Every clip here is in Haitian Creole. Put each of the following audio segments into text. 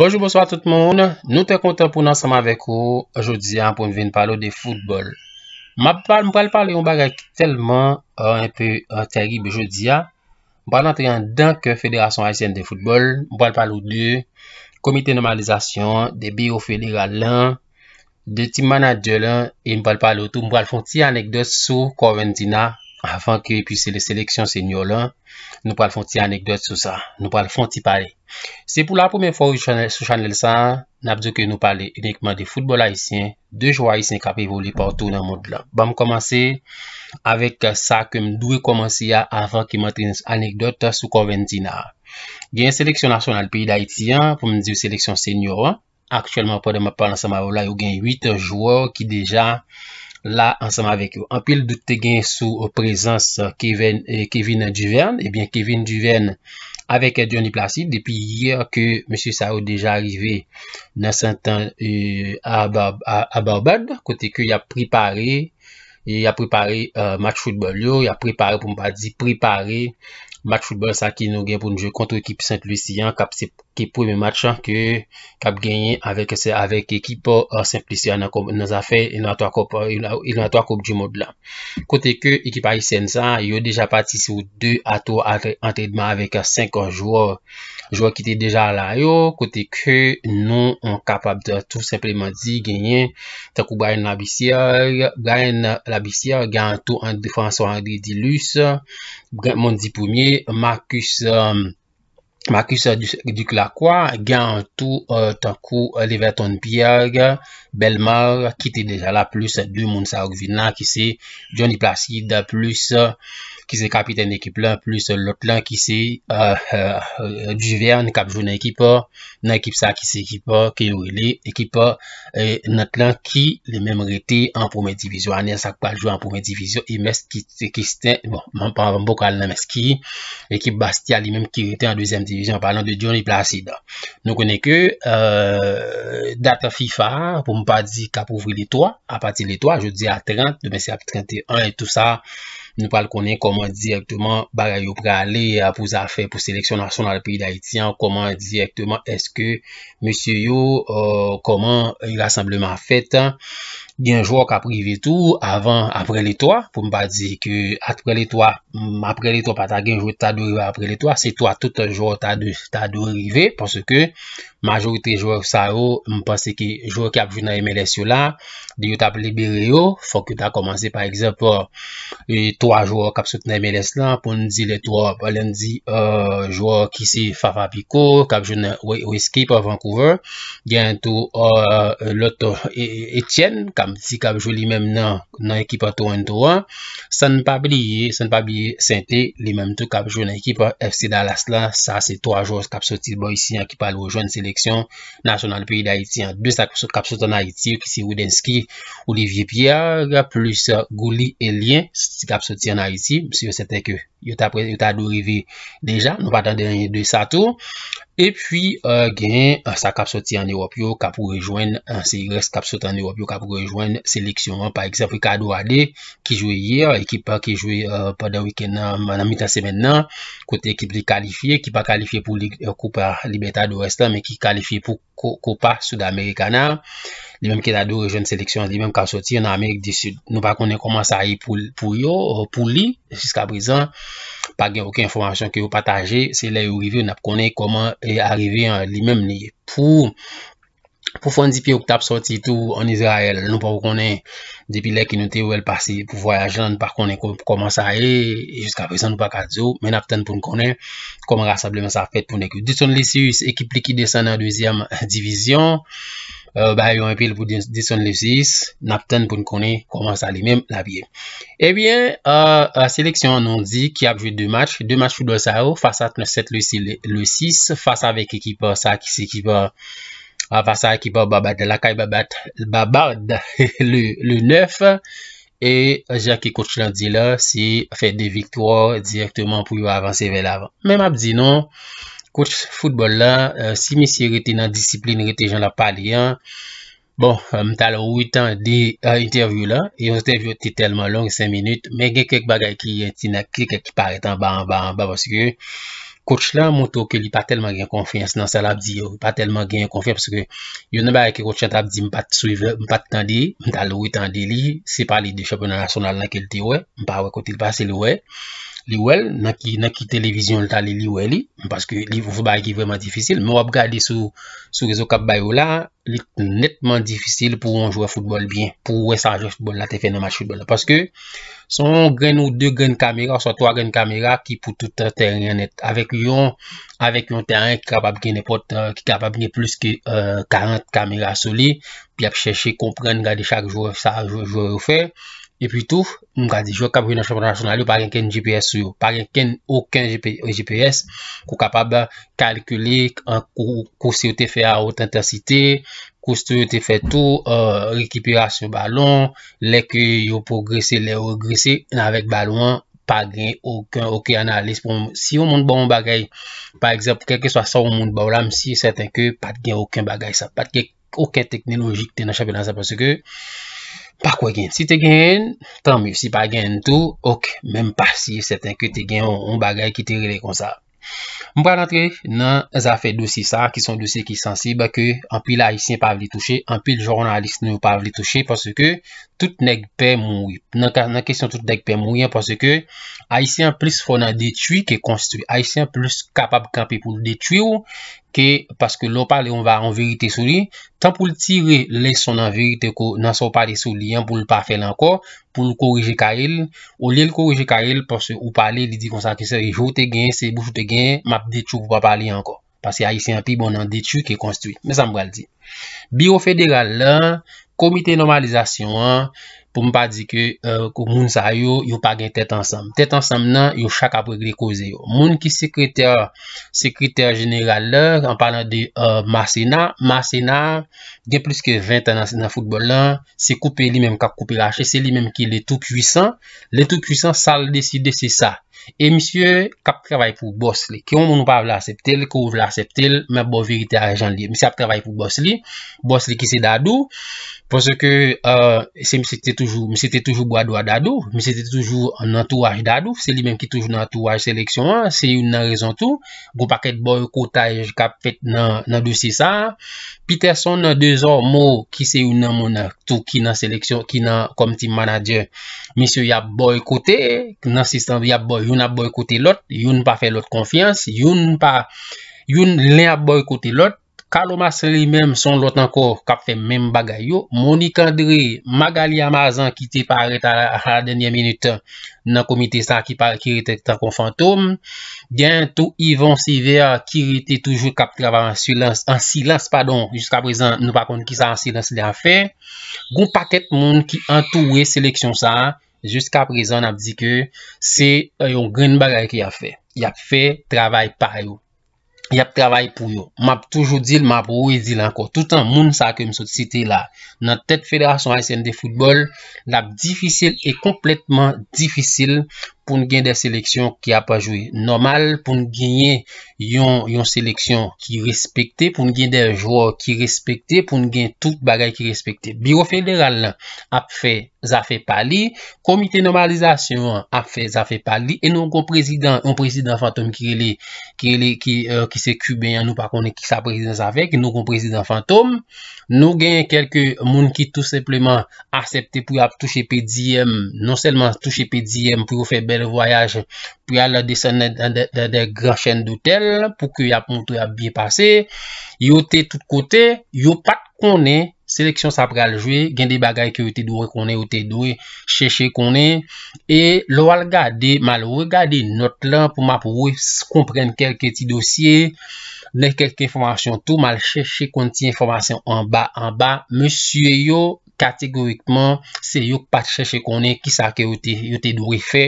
Bonjou, bonsoir tout moun. Nou te konten pou nan seman vek ou jodi an pou mwen vek mwen palo de foutbol. Mwen palo mwen palo yon bagay ki telman an epi terib jodi an. Mwen palo nante yon dank fèderasyon asyen de foutbol. Mwen palo mwen palo de komite normalizasyon, de biro fèderal an, de tim manadje lan. Mwen palo mwen palo tout mwen palo fonte anekdote sou korentina. Afan ke pise le seleksyon sènyò la, nou pal fon ti anekdot sou sa, nou pal fon ti pare. Se pou la poumen fò ou sou chanel sa, nabdou ke nou pale unikman de foutbol haisyen, de jwa haisyen kape voli poutou nan moud la. Ba m komanse avèk sa ke m dwe komanse ya afan ki matre anekdot sou konventi na. Gen seleksyon asyon nan l peyi da iti, pou men di w seleksyon sènyò. Aksyèlman pou de m apalan sa m avola, yo gen 8 jwo ki deja La ansama vek yo. Anpil doute gen sou euh, prezans euh, Kevin Duvern. Euh, Ebyen Kevin Duvern eh avek Edwini Placid depi yir ke M. Sarou deja rive nan sentan ababad. Kote ke y ap prepare, y ap prepare match football yo, y ap prepare pou mpa di prepare match football sa ki nou gen pou nou je kontre ekip Saint-Lucien kapsep. pou mè mat chan ke kap genyen avek ekip simple sya nan zafè yon an to akop di mod la kote ke ekip a yon sènsan yon deja pati sou 2 ato an tèdman avek 5 jouor jouor ki te deja la yon kote ke nou an kapab tout simplement di genyen takou gayen la bisye gayen la bisye, gyan an to an defanson an redilus gyan moun di pounye, Marcus hmm Makis duk la kwa, gen an tou euh, tan kou Leverton Piag, Belmar, ki te deja la plus, Du Mounsa Ogvinan ki se, Johnny Placide plus. ki se kapiten ekip lan, plus lot lan ki se euh, euh, Duvern, kapjou nan ekipa, nan ekip sa ki se ekipa, ki ou ili, ekipa e nan ekipa ki, le menm rete en poumen divizyon, ane sa kwa jou en poumen divizyon, yi e mesk ki se kisten, bon, man pa mbo kal nan meski, ekip Bastia, li menm ki rete en douzem divizyon, palan de Djoni Placida. Nou konen ke, euh, data FIFA, pou m pa di kap ouvri litoa, apati litoa, je di a 30, de mesk ap 31, etou sa, Nou pal konen koman direktyman bagay yo pre euh, alè pou zafè pou seleksyon nasyon nan lè peyi d'Haitien, koman direktyman eske monsye yo, koman yon rassembleman fèt, gen jwa kaprivi tou, avan, apre li to, pou mba di ki, apre li to, apre li to pata gen jwa ta do rive apre li to, se to a tout jwa ta do rive, pwase ke majorite jwa sa ou, mpwase ki, jwa ki apjou na MLS yo la, di yo tap li bire yo, fwak yo ta komanse, par eksep, e euh, to a jwa kapjou na MLS la, pou mdi le to, pou lè ndi, jwa ki si Fafapiko, kapjou na, weski pou Vancouver, gen tou, euh, loto e- e- Etienne, kap Si kapjou li menm nan ekipa 23, sa n pa blye, sa n pa blye senti li menm tou kapjou nan ekipa FC Dallas la, sa se 3 jou kapjou ti. Bon, isi yon ki pale ou joun seleksyon nasyonal peyi da iti, yon 2 kapjou ton a iti, yon ki si Widenski, Olivier Pierre, plus Gouli et Lien, si kapjou ti an a iti, msi yo senten ke. Yo ta prez, yo ta do revi deja, nou patan denye 2 sato. E pwi euh, gen, euh, sa kap soti an Europe yo, kap ou rejoen an euh, CY, kap soti an Europe yo, kap ou rejoen seleksyonman. Par eksempwe, Kadou Adé ki jwe yir, ekipa ki jwe pwede wiken nan manan mitan semen nan. Kote ekip li kalifiye, ekipa kalifiye pou koupa Libertadou Estan, men ki kalifiye pou koupa Soudamerikanan. li menm ki la do rejon seleksyon, li menm ka soti an Amerik di sud. Nou pa konen koman sa aye pou yo, euh, pou li, jiska brisan, pa gen ouke informasyon ki yo pataje, se la yo revi, ou nap konen koman e arive li menm li. Pou fondi pi okta ap soti tou an Izrael, nou pa wakonen, depi le ki nou te wel pasi pou voyaj lan, nou pa konen koman sa aye, jiska brisan nou pa ka dzo, men ap ten pou nou konen, koman raseblemen sa ap fet pou nek yo. Douton li Sirius, ekip li ki desen an 2e divizyon, Euh, ba yon epil pou dison le 6, napten pou n konen koman sa li men la biye. Ebyen, seleksyon anon di ki ap jwè 2 match, 2 match pou do sa ou, fasa tne 7 le 6, fasa vek ekipa sa ki se ekipa, fasa ekipa babat de la kay babat, babat de le 9, e jè ki kouch lan di la si fè de viktorou direktman pou yon avanse vel avan. Men ap di non. Kouch foudbol euh, la, si mi si rete nan disipline, rete jan la pade yan, bon, euh, mta euh, la wou itan de an intervyou la, yon se te vyo te telman long, 5 minute, men gen kek bagay ki yon ti nak, gen kek ki pare tan baan baan baan, baske kouch la moutou ke li pa telman gen konfiyans nan sa labdi, yo, pa telman gen konfiyans, baske yon ne baye ki kouch jan labdi mpa te suive, mpa te kande, mta la wou itan de li, se pali de champion nasyon nan la kelte wey, mpa wey kotil pase le wey, ou el, nan ki televizyon lta li ou el li, paske li vou bagi vreman difisil, mwen wap gade sou rizokap bayou la, li netman difisil pou wè sa jou foutebol la te fè nan match foutebol la, paske son gren ou de gren kamera, son 3 gren kamera ki pou touta te rien et, avek yon teren ki kapab gen ne pot, euh, ki kapab gen plus ki 40 euh, kamera sou li, pi ap chèche komprenne gade chak jou fè, Euh, e pi tou, mwen ka di, jwa kabri nan chanpè nan chanpè nan chanpè nan chanpè nan yo, pa gen ken jps yo. Pa gen ken oken jps, kou kapab kalkele kousi yo te fè a otentensite, kousi yo te fè tou, euh, rekipirasyon balon, leke yo pogrese, leo pogrese, nan vek balon, pa gen oken, oken analise. Si yo moun ba ou bagay, pa egzèp, kèkè sa sa ou moun ba ou la, msi, sèten kè, pat gen oken bagay sa, pat gen oken teknè logik te nan chanpè nan chanpè nan chanpè nan chanpè. Par kwa gen, si te gen, tanmil si pa gen tout, ok, menm pa si seten ke te gen, on bagay ki te rele konsa. Mpwa lantre, nan, zafè dousi sa, ki son dousi ki sensi, ba ke, anpil a isyen pa vli touche, anpil jornalist nou pa vli touche, pwase ke... tout nèk pè mouy. Nan kesyon tout nèk pè mouy, yon porsè ke, Aisyen plis fò nan detui ke konstruy. Aisyen plis kapab kanpi pou detui ou, ke, paske lò pale, on va an verite sou li. Tan pou l'tire, lè son nan verite ko, nan sou pale sou li, yon pou l'parfèl anko, pou l'koreje ka el, ou lè l'koreje ka el, porsè ou pale, li di konsantise, jote gen, se boujote gen, map detui pou pa pale anko. Pase Aisyen pi, bon nan detui ke konstruy. Mè sa mwal di Komite normalizasyon, pou m pa di ke euh, kou moun sa yo, yo pa gen tèt ansam. Tèt ansam nan, yo chak apre gre koze yo. Moun ki sekreter, sekreter general lè, an palan de mase euh, nan, mase nan, gen plus ke 20 nan foutbol nan, se koupe li menm kap koupe lache, se li menm ki lè tou kuysan, lè tou kuysan sal deside se sa. e misye kap travay pou boss li ki yon moun ou pa vla aceptel, ki ou vla aceptel, men bo verite a jan li misye ap travay pou boss li, boss li ki se dadou pwosè ke euh, se misye te toujou, misye te toujou gwa do a dadou, misye te toujou an an touwaj dadou, se li menm ki toujou an an touwaj seleksyon se yon nan rezon tou, go bon paket boykotej kap fet nan nan dosi sa, pi terson nan dezon mou ki se yon nan moun tou ki nan seleksyon, ki nan kom ti manadyen, misye yap boykote nan sistem yap boykotej Youn ap boykote lot, youn pa fe lot konfians, youn len ap boykote lot. Kalo masre li menm son lot ankor kap fe menm bagay yo. Monika André, Magali Amazon ki te pare ta la denye minute nan komite sa ki rete tan kon fantom. Gyan tou Yvon Siver ki rete toujou kap traba an silans, an silans padon. Jiska prezant nou pa kon ki sa an silans li an fe. Goun paket moun ki antouwe seleksyon sa an. Juska prezon ap di ke se euh, yon green bagay ki ap fe. Yap fe travay pa yo. Yap travay pou yo. M ap toujou dil, m ap ou yi dil anko. Tout an moun sa kem sot site la. Nan tet fedrasyon ASND football, lap difisil e kompletman difisil pou nou gen den seleksyon ki ap pa jwe normal, pou nou gen yon seleksyon ki respekte, pou nou gen den jwo ki respekte, pou nou gen tout bagay ki respekte. Biro federal ap fe zafepali, komite normalizasyon ap fe zafepali, e nou kon prezident fantom euh, ki se kuben anou pa konen ki sa prezident zafek, nou kon prezident fantom, nou gen kelke moun ki tout sepleman asepte pou ap touche P10M, non selman touche P10M pou ou febel voyaj pou ya la disenè de gran chèn d'outel pou ki ya ponte a biye pase yo te tout kote yo pat konè, seleksyon sa pral jwe gen di bagay ki yo te dwe konè yo te dwe chèche konè e lo wal gade, mal wè gade not lan pou ma pou wè komprenn kelke ti dosye ne kelke informasyon tou mal chèche kon ti informasyon an ba an ba mè sye yo kategorikman se yon pat chèche konen ki sa ke yote yote dwe fe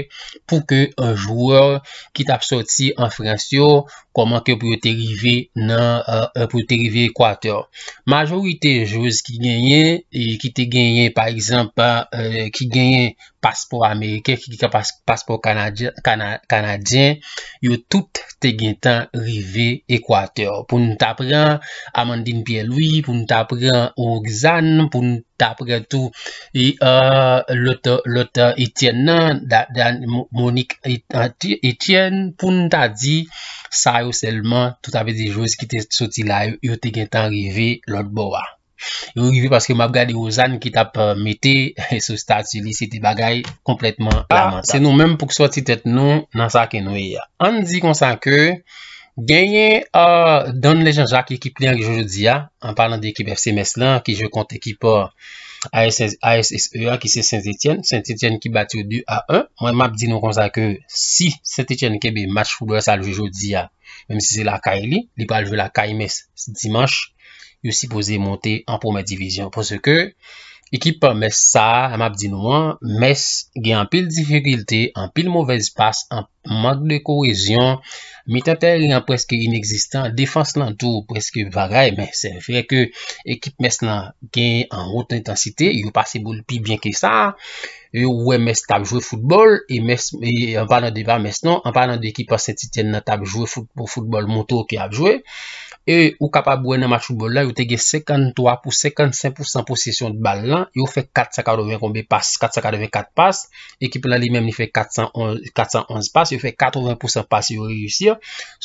pou ke un jwouer ki tap soti an frasyon koman ke pou yo te rive nan euh, euh, pou te rive Ekwater majorite joz ki genye e, ki te genye par exemple euh, ki genye paspo Amerike ki genye paspo Kanadyen yo tout te genye tan rive Ekwater pou nou ta pre Amandine Pelloui, pou nou ta pre Orzan, pou nou ta pre tout e, Lothar Etienne Monique Etienne pou nou ta di sa ou selman tout apè de jòs ki te soti la yote gen tan rive lòt bo wa yote rive paske mab gade yo zan ki tap euh, metè sou statili se te bagay kompletman ah, la se nou mèm pou k soti tet nou nan sa ke nou e ya an di kon san ke Ganyen euh, euh, a Don Lejean Jacques ekip li an ki jojodia, an parlant de ekip FC Mestlant ki je kont ekip a ASSE1 ki se Saint-Etienne, Saint-Etienne ki bat yo du A1, mwen map di nou konsa ke si Saint-Etienne kebe match foudre sa ljoujodia, mwenm si se la Kaïli, li pa ljou la Kaïmès, si Dimanche, yo si pose monte an poma divizyon. Ekip pa mes sa, an ap di nou an, mes gen an pil difikilte, an pil mouvel espas, an mank de kouezyon, mitan teri an preske ineksistan, defans lan tou preske varey, men se fwe ke ekip mes lan gen an outan intensite, yo pase bol pi bien ke sa, yo wè mes tab jwè foutbol, e e, en valan de va mes nou, an valan de ekip pa seti tjen nan tab jwè foutbol moutou ki ap jwè, E ou kap a bouen nan machou bol la, yo tege 53 pou 55% posisyon bal lan, yo fe 444 pas, ekip la li men mi fe 411 pas, yo fe 80% pas yo reyusir,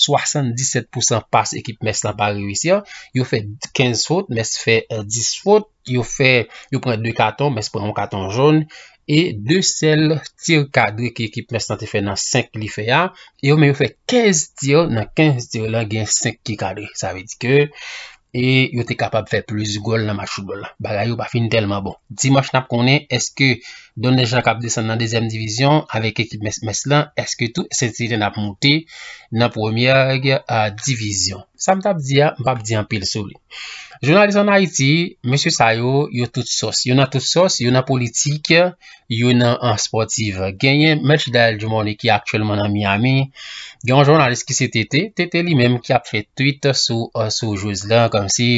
77% pas ekip mes lan pa reyusir, yo fe 15 fot, mes fe 10 fot, yo pre 2 katon, mes pre 1 katon joun, E 2 sel tir kadri ki ekip prestante fe nan 5 li fe ya. E yo men yo fe 15 tir nan 15 tir la gen 5 ki kadri. Sa ve di ke. E yo te kapab fe plus gol nan machu gol la. Baga yo pa fin telman bon. Dimoch nap konen eske... Don le jan kap desen nan dezem divizyon avek ekip mes lan, eske tout sentire nap mouti nan pwomiag divizyon. Sam tap diya mbap diyan pil sou li. Jounalizan na iti, euh, monsiou sayo yo tout sos. Yo nan tout sos, yo nan politik, yo nan ansportiv. Genyen, mèch dal jomone ki akchèlman nan Miami, genyon jounaliz ki se tete, tete li mèm ki ap fè tweet sou euh, jouz lan kom si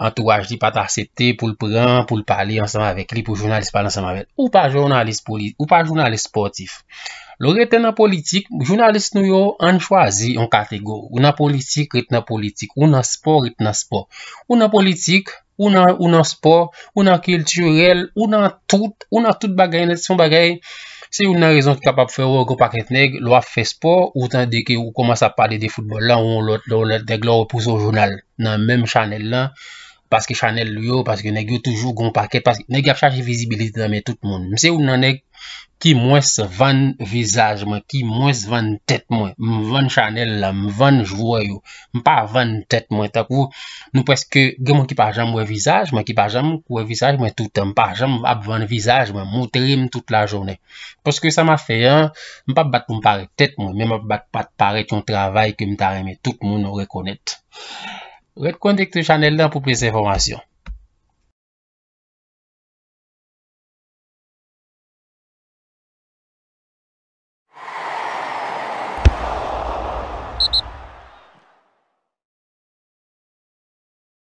antouaj li pata sete pou l pran, pou l pali ansama vek li pou jounaliz pali ansama vek. Ou pa jounaliz Ou pa jounalist sportif Lou rete nan politik Jounalist nou yo an chwazi an kategor Ou nan politik rete nan politik Ou nan sport rete nan sport Ou nan politik, ou nan sport Ou nan kilturel, ou nan tout Ou nan tout bagay net son bagay Se ou nan rezon te kapap fè wò Gopak et neg lò a fè sport Ou tan deke ou koman sa pade de foutbol La ou lò repouse ou jounal Nan menm chanel la paske chanel yo, paske negyo toujou gon paket, paske negyo ap chaje vizibilite mwen tout moun. Mse ou nan neg, ki mwes van vizaj mwen, ki mwes van tet mwen, mwes van chanel la, mwes van jvoy yo, mwen pa van tet mwen. Tak ou, nou preske, gen mwen ki pa jan mwen vizaj, mwen ki pa jan mwen kwen vizaj mwen toutan, mwen pa jan mwen ap van vizaj mwen, mwote rim tout la jounen. Poske sa ma fe, mwen pa bat pou m pare tet mwen, mwen pa bat pou m pare ton travay ke mwen taran, mwen tout moun ou rekonet. Red au Channel là pour plus d'informations.